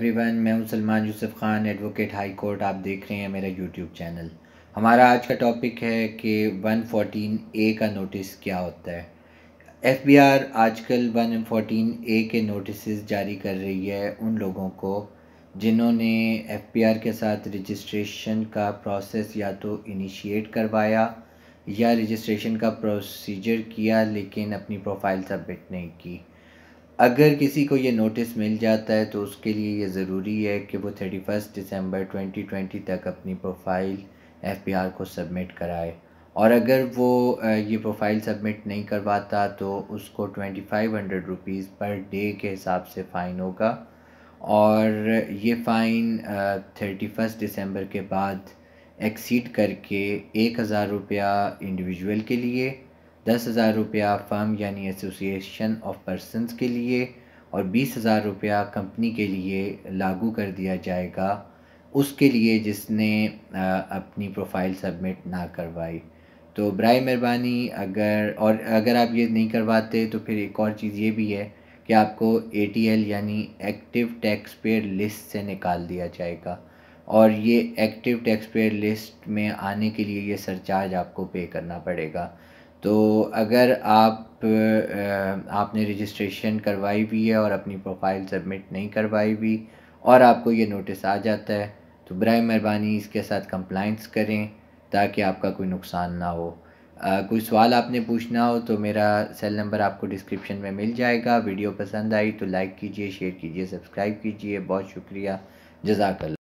everyone मैं हूं Salman Yusuf Khan advocate high court आप देख रहे हैं मेरा यूट्यूब चैनल हमारा आज का टॉपिक है कि 114 ए का नोटिस क्या होता है एफबीआर आजकल 114 ए के नोटिस जारी कर रही है उन लोगों को जिन्होंने एफबीआर के साथ रजिस्ट्रेशन का प्रोसेस या तो इनिशिएट करवाया या रजिस्ट्रेशन का प्रोसीजर किया लेकिन अपनी प्रोफाइल सबमिट नहीं की अगर किसी को ये नोटिस मिल जाता है तो उसके लिए ये ज़रूरी है कि वो thirty first December twenty twenty तक अपनी प्रोफाइल एफ पी आर को सबमिट कराए और अगर वो ये प्रोफाइल सबमिट नहीं करवाता तो उसको twenty five hundred rupees per day के हिसाब से फ़ाइन होगा और ये फ़ाइन थर्टी फर्स्ट दिसंबर के बाद एक्सीड करके एक हज़ार रुपया इंडिविजुअल के लिए दस हज़ार रुपया फर्म यानी एसोसिएशन ऑफ पर्सनस के लिए और बीस हज़ार रुपया कंपनी के लिए लागू कर दिया जाएगा उसके लिए जिसने अपनी प्रोफाइल सबमिट ना करवाई तो बर मेहरबानी अगर और अगर आप ये नहीं करवाते तो फिर एक और चीज़ ये भी है कि आपको ए यानी एक्टिव टैक्स पेयर लिस्ट से निकाल दिया जाएगा और ये एक्टिव टैक्स पेयर लिस्ट में आने के लिए ये सरचार्ज आपको पे करना पड़ेगा तो अगर आप आपने रजिस्ट्रेशन करवाई भी है और अपनी प्रोफाइल सबमिट नहीं करवाई भी और आपको ये नोटिस आ जाता है तो बर मेहरबानी इसके साथ कंप्लाइंस करें ताकि आपका कोई नुकसान ना हो आ, कोई सवाल आपने पूछना हो तो मेरा सेल नंबर आपको डिस्क्रिप्शन में मिल जाएगा वीडियो पसंद आई तो लाइक कीजिए शेयर कीजिए सब्सक्राइब कीजिए बहुत शुक्रिया जजाकल्ला